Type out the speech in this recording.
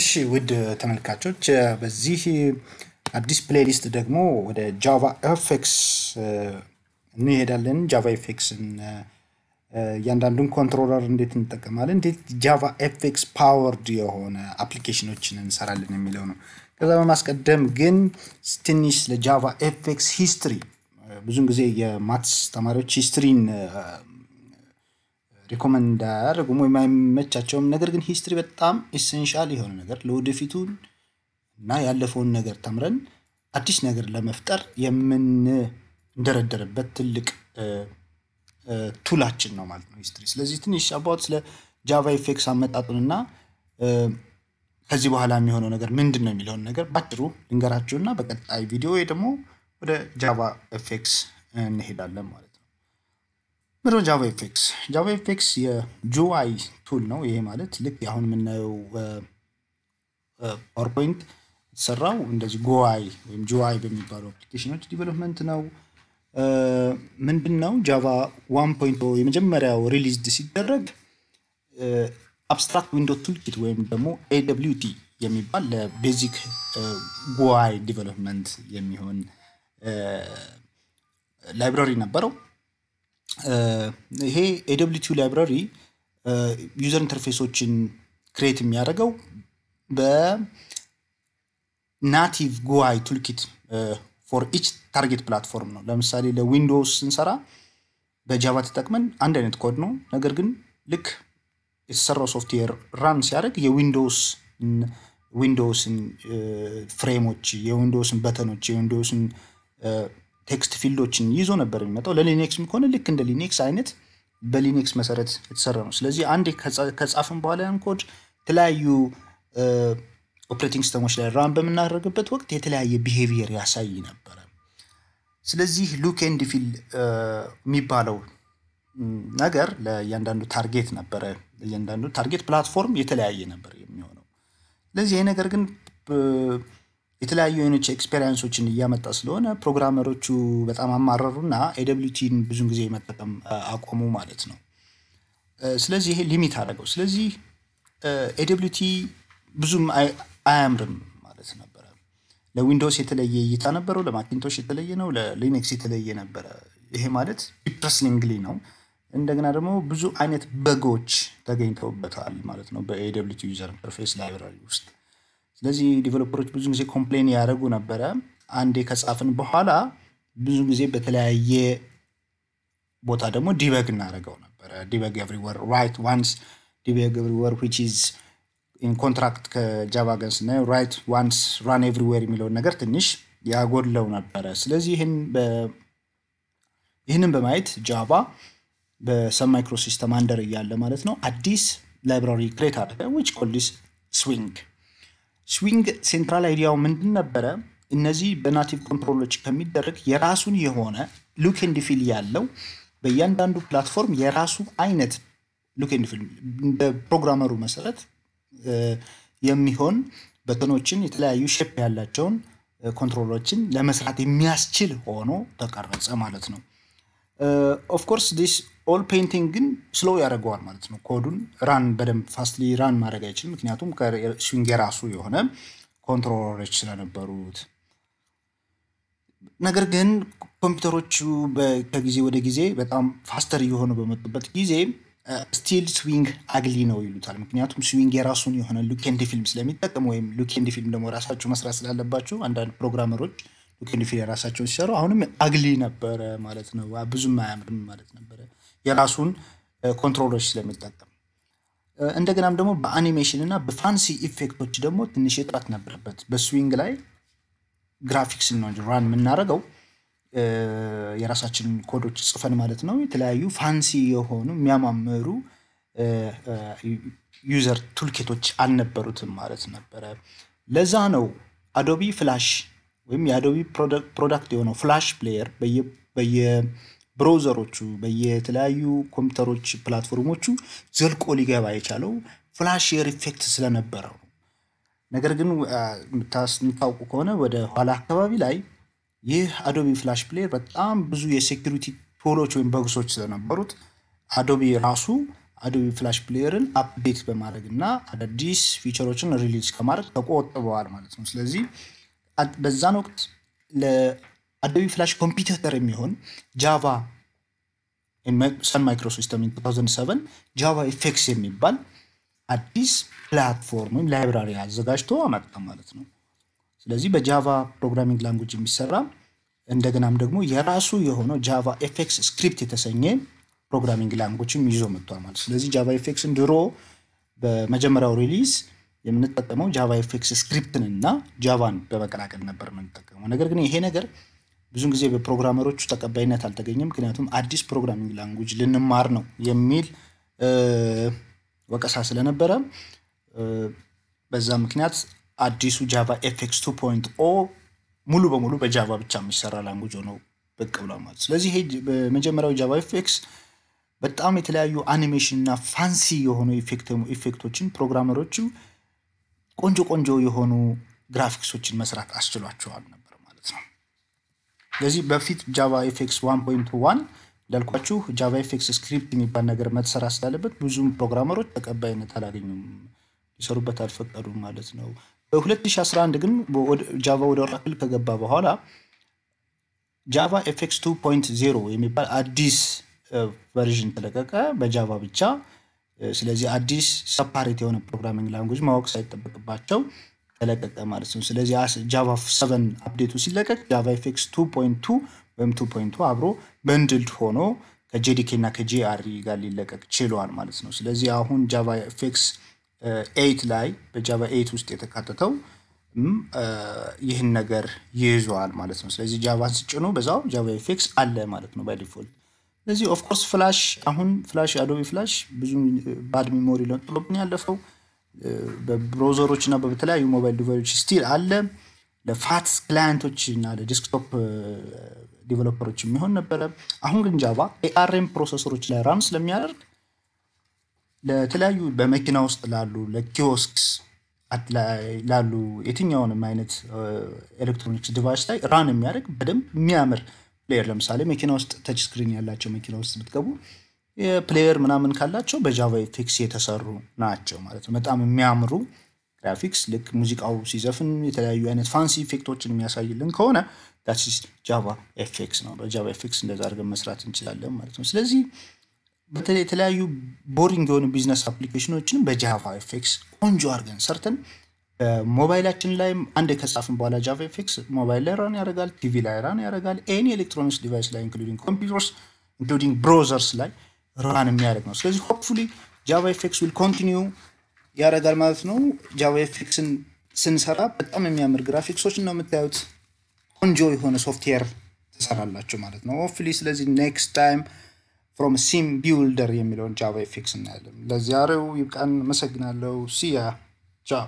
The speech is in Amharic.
እሺ ውድ ተመልካቾች በዚህ አዲስ ፕሌሊስት ደግሞ ወደ ጃቫ ኤፌክስ እንሄዳለን። ጃቫ ኤፌክስን እያንዳንዱን ኮንትሮለር እንዴት እንጠቀማለን፣ እንዴት ጃቫ ኤፌክስ ፓወርድ የሆነ አፕሊኬሽኖችን እንሰራለን የሚለው ነው። ከዛ በማስቀደም ግን ትንሽ ለጃቫ ኤፌክስ ሂስትሪ ብዙን ጊዜ የማትስ ተማሪዎች ሂስትሪን ሪኮመንድ አያደርጉም ወይም አይመቻቸውም። ነገር ግን ሂስትሪ በጣም ኢሴንሻል የሆነ ነገር ለወደፊቱን እና ያለፈውን ነገር ተምረን አዲስ ነገር ለመፍጠር የምንደረደርበት ትልቅ ቱላችን ነው ማለት ነው ሂስትሪ። ስለዚህ ትንሽ አባት ስለ ጃቫ ኢፌክስ እና ከዚህ በኋላ የሚሆነው ነገር ምንድን ነው የሚለውን ነገር ባጭሩ ልንገራችሁና በቀጣይ ቪዲዮ ደግሞ ወደ ጃቫ ኢፌክስ እንሄዳለን ማለት ነው። ጃቫ ኤፌክስ ጃቫ ኤፌክስ የጁአይ ቱል ነው። ይሄ ማለት ልክ አሁን የምናየው ፓወርፖይንት የተሰራው እንደዚህ ጎአይ ወይም ጁአይ በሚባሉ አፕሊኬሽኖች ዲቨሎፕመንት ነው። ምንድን ነው ጃቫ ዋን ፖይንት የመጀመሪያው ሪሊዝድ ሲደረግ አብስትራክት ዊንዶ ቱልኪት ወይም ደግሞ ኤደብሊውቲ የሚባል ለቤዚክ ጉዋይ ዲቨሎፕመንት የሚሆን ላይብራሪ ነበረው። ይሄ ኤደብሊቲዩ ላይብራሪ ዩዘር ኢንተርፌሶችን ክሬት የሚያደርገው በናቲቭ ጉዋይ ቱልኪት ፎር ኢች ታርጌት ፕላትፎርም ነው። ለምሳሌ ለዊንዶውስ ስንሰራ በጃቫ ተጠቅመን አንድ አይነት ኮድ ነው። ነገር ግን ልክ የተሰራው ሶፍትዌር ራን ሲያደርግ የዊንዶውስ ዊንዶውስን ፍሬሞች፣ የዊንዶውስን በተኖች፣ የዊንዶውስን ቴክስት ፊልዶችን ይዞ ነበር የሚመጣው። ለሊኔክስ ከሆነ ልክ እንደ ሊኔክስ አይነት በሊኔክስ መሰረት የተሰራ ነው። ስለዚህ አንዴ ከጻፍን በኋላ ያን ኮድ የተለያዩ ኦፕሬቲንግ ሲስተሞች ላይ ራን በምናደርግበት ወቅት የተለያየ ቢሄቪየር ያሳይ ነበረ። ስለዚህ ሉክ ኤንድ ፊል የሚባለው ነገር ለእያንዳንዱ ታርጌት ነበረ። ለእያንዳንዱ ታርጌት ፕላትፎርም የተለያየ ነበር የሚሆነው። ስለዚህ ይህ ነገር ግን የተለያዩ አይነት ኤክስፔሪንሶችን እያመጣ ስለሆነ ፕሮግራመሮቹ በጣም አማረሩ አማረሩና ኤደብሊቲን ብዙን ጊዜ መጠቀም አቆሙ ማለት ነው። ስለዚህ ይሄ ሊሚት አደረገው። ስለዚህ ኤደብሊቲ ብዙም አያምርም ማለት ነበረ። ለዊንዶውስ የተለየ እይታ ነበረው፣ ለማኪንቶሽ የተለየ ነው፣ ለሊኒክስ የተለየ ነበረ። ይሄ ማለት ዲፕረስሊንግሊ ነው። እንደገና ደግሞ ብዙ አይነት በጎች ተገኝተውበታል ማለት ነው በኤደብሊቲ ዩዘር ኢንተርፌስ ላይብራሪ ውስጥ ስለዚህ ዲቨሎፐሮች ብዙ ጊዜ ኮምፕሌን ያደረጉ ነበረ። አንዴ ከጻፍን በኋላ ብዙ ጊዜ በተለያየ ቦታ ደግሞ ዲበግ እናደረገው ነበረ። ዲበግ ኤቭሪወር ራይት ዋንስ ዲበግ ኤቭሪወር ዊች ኢዝ ኢን ኮንትራክት ከጃቫ ጋር ስናየው ራይት ዋንስ ራን ኤቭሪዌር የሚለውን ነገር ትንሽ ያጎለው ነበረ። ስለዚህ ይህንን በማየት ጃቫ በሰብ ማይክሮ ሲስተም አንደር እያለ ማለት ነው አዲስ ላይብራሪ ክሬት አደረገ ዊች ኮልስ ስዊንግ ስዊንግ ሴንትራል አይዲያው ምንድን ነበረ? እነዚህ በናቲቭ ኮንትሮሎች ከሚደረግ የራሱን የሆነ ሉክ ኤንድ ፊል ያለው በእያንዳንዱ ፕላትፎርም የራሱ አይነት ሉክ ኤንድ ፊል እንደ ፕሮግራመሩ መሰረት የሚሆን በተኖችን የተለያዩ ሼፕ ያላቸውን ኮንትሮሎችን ለመስራት የሚያስችል ሆኖ ተቀረጸ ማለት ነው። ኦፍኮርስ ዲስ ኦል ፔይንቲንግ ግን ስሎው ያደርገዋል ማለት ነው። ኮዱን ራን በደንብ ፋስትሊ ራን ማድረግ አይችልም። ምክንያቱም ስዊንግ የራሱ የሆነ ኮንትሮለሮች ስለነበሩት። ነገር ግን ኮምፒውተሮቹ ከጊዜ ወደ ጊዜ በጣም ፋስተር እየሆኑ በመጡበት ጊዜ ስቲል ስዊንግ አግሊ ነው ይሉታል። ምክንያቱም ስዊንግ የራሱን የሆነ ሉኬንድ ፊልም ስለሚጠቅም ወይም ሉኬንድ ፊልም ደግሞ ራሳችሁ መስራት ስላለባችሁ አንዳንድ ፕሮግራመሮች ዊክሊፍ የራሳቸውን ሲሰሩ አሁንም አግሊ ነበረ ማለት ነው። ብዙም አያምርም ማለት ነበረ የራሱን ኮንትሮሎች ስለሚጠቀም እንደገናም ደግሞ በአኒሜሽን እና በፋንሲ ኢፌክቶች ደግሞ ትንሽ እጥረት ነበረበት። በስዊንግ ላይ ግራፊክስ ነው እንጂ ራን የምናደርገው የራሳችንን ኮዶች ጽፈን ማለት ነው። የተለያዩ ፋንሲ የሆኑ የሚያማምሩ ዩዘር ቱልኬቶች አልነበሩትም ማለት ነበረ። ለዛ ነው አዶቢ ፍላሽ ወይም የአዶቢ ፕሮዳክት የሆነው ፍላሽ ፕሌየር በየብሮዘሮቹ በየተለያዩ ኮምፒውተሮች ፕላትፎርሞቹ ዘልቆ ሊገባ የቻለው ፍላሽ የር ኢፌክት ስለነበረው ነገር ግን የምታውቁ ከሆነ ወደ ኋላ አካባቢ ላይ ይህ አዶቢ ፍላሽ ፕሌየር በጣም ብዙ የሴኪሪቲ ቶሎች ወይም በግሶች ስለነበሩት አዶቢ ራሱ አዶቢ ፍላሽ ፕሌየርን አፕዴት በማድረግ እና አዳዲስ ፊቸሮችን ሪሊዝ ከማድረግ ተቆጥበዋል ማለት ነው። ስለዚህ በዛን ወቅት ለአዶቢ ፍላሽ ኮምፒውተር የሚሆን ጃቫ ሰን ማይክሮሲስተም 2007 ጃቫ ኤፌክስ የሚባል አዲስ ፕላትፎርም ወይም ላይብራሪ አዘጋጅቶ አመጣ ማለት ነው። ስለዚህ በጃቫ ፕሮግራሚንግ ላንጉጅ የሚሰራ እንደገናም ደግሞ የራሱ የሆነው ጃቫ ኤፌክስ ስክሪፕት የተሰኘ ፕሮግራሚንግ ላንጉጅም ይዞ መጥቷል ማለት። ስለዚህ ጃቫ ኤፌክስን ድሮ በመጀመሪያው ሪሊዝ የምንጠቀመው ጃቫ ኤፌክስ ስክሪፕትን እና ጃቫን በመቀላቀል ነበር የምንጠቀመው። ነገር ግን ይሄ ነገር ብዙን ጊዜ በፕሮግራመሮቹ ተቀባይነት አልተገኘም። ምክንያቱም አዲስ ፕሮግራሚንግ ላንጉጅ ልንማር ነው የሚል ወቀሳ ስለነበረ በዛ ምክንያት አዲሱ ጃቫ ኤፌክስ ቱ ፖይንት ኦ ሙሉ በሙሉ በጃቫ ብቻ የሚሰራ ላንጉጅ ሆኖ ብቅ ብሏል ማለት። ስለዚህ ይሄ በመጀመሪያው ጃቫ ኤፌክስ በጣም የተለያዩ አኒሜሽን እና ፋንሲ የሆኑ ኢፌክቶችን ፕሮግራመሮቹ ቆንጆ ቆንጆ የሆኑ ግራፊክሶችን መስራት አስችሏቸዋል ነበር ማለት ነው። ለዚህ በፊት ጃቫ ኤፌክስ ዋን ፖይንት ዋን እንዳልኳችሁ ጃቫ ኤፌክስ ስክሪፕት የሚባል ነገር መሰራ ስላለበት ብዙም ፕሮግራመሮች ተቀባይነት አላገኙም፣ ሊሰሩበት አልፈቀዱም ማለት ነው። በ2011 ግን ጃቫ ወደ ኦራክል ከገባ በኋላ ጃቫ ኤፌክስ 2.0 የሚባል አዲስ ቨርዥን uh, ተለቀቀ በጃቫ ብቻ ስለዚህ አዲስ ሰፓሬት የሆነ ፕሮግራሚንግ ላንጉጅ ማወቅ ሳይጠበቅባቸው ተለቀቀ ማለት ነው። ስለዚህ ጃቫ ሰቨን አፕዴቱ ሲለቀቅ ጃቫ ኤፌክስ ቱ ፖይንት ቱ ወይም ቱ ፖይንት ቱ አብሮ በንድልድ ሆኖ ከጄዲኬ እና ከጄአሪ ጋር ሊለቀቅ ችሏል ማለት ነው። ስለዚህ አሁን ጃቫ ኤፌክስ ኤይት ላይ በጃቫ ኤይት ውስጥ የተካተተው ይህን ነገር ይይዘዋል ማለት ነው። ስለዚህ ጃቫ ስጭኑ በዛው ጃቫ ኤፌክስ አለ ማለት ነው ባዲፎልት። ስለዚህ ኦፍኮርስ ፍላሽ አሁን ፍላሽ አዶቢ ፍላሽ ብዙ ባድ ሚሞሪ ለጥሎብን ያለፈው eh, በብሮዘሮች እና በተለያዩ ሞባይል ዲቫይሶች ስቲል አለ። ለፋት ክላየንቶች እና ለዲስክቶፕ ዲቨሎፐሮች eh, የሚሆን ነበረ። አሁን ግን ጃቫ ኤአርኤም ፕሮሰሰሮች ላይ ራም ስለሚያደርግ ለተለያዩ በመኪና ውስጥ ላሉ ለኪዮስክስ ላሉ የትኛውንም አይነት eh, ኤሌክትሮኒክስ ዲቫይስ ላይ ራን የሚያደርግ በደንብ የሚያምር ፕሌየር ለምሳሌ መኪና ውስጥ ተች ስክሪን ያላቸው መኪና ውስጥ ብትገቡ የፕሌየር ምናምን ካላቸው በጃቫ ፊክስ የተሰሩ ናቸው ማለት ነው። በጣም የሚያምሩ ግራፊክስ ልክ ሙዚቃው ሲዘፍን የተለያዩ አይነት ፋንሲ ኢፌክቶችን የሚያሳይልን ከሆነ ዳትስ ጃቫ ኤፌክስ ነው። በጃቫ ኤፌክስ እንደዛ አድርገን መስራት እንችላለን ማለት ነው። ስለዚህ በተለይ የተለያዩ ቦሪንግ የሆኑ ቢዝነስ አፕሊኬሽኖችን በጃቫ ኤፌክስ ቆንጆ አድርገን ሰርተን ሞባይላችን ላይ አንድ ከጻፍን በኋላ ጃቫ ኤፌክስ ሞባይል ላይ ራን ያደርጋል፣ ቲቪ ላይ ራን ያደርጋል፣ ኤኒ ኤሌክትሮኒክስ ዲቫይስ ላይ ኢንክሉዲንግ ኮምፒውተርስ ኢንክሉዲንግ ብሮዘርስ ላይ ራን የሚያደርግ ነው። ስለዚህ ሆፕፉሊ ጃቫ ኤፌክስ ዊል ኮንቲኒዩ ያደርጋል ማለት ነው። ጃቫ ኤፌክስን ስንሰራ በጣም የሚያምር ግራፊክሶች ነው የምታዩት። ቆንጆ የሆነ ሶፍትዌር ትሰራላችሁ ማለት ነው ሆፕፉሊ። ስለዚህ ኔክስት ታይም ፍሮም ሲም ቢውልደር የሚለውን ጃቫ ኤፌክስ እናያለን። ለዚህ ይብቃን። አመሰግናለሁ። ሲያ ቻው።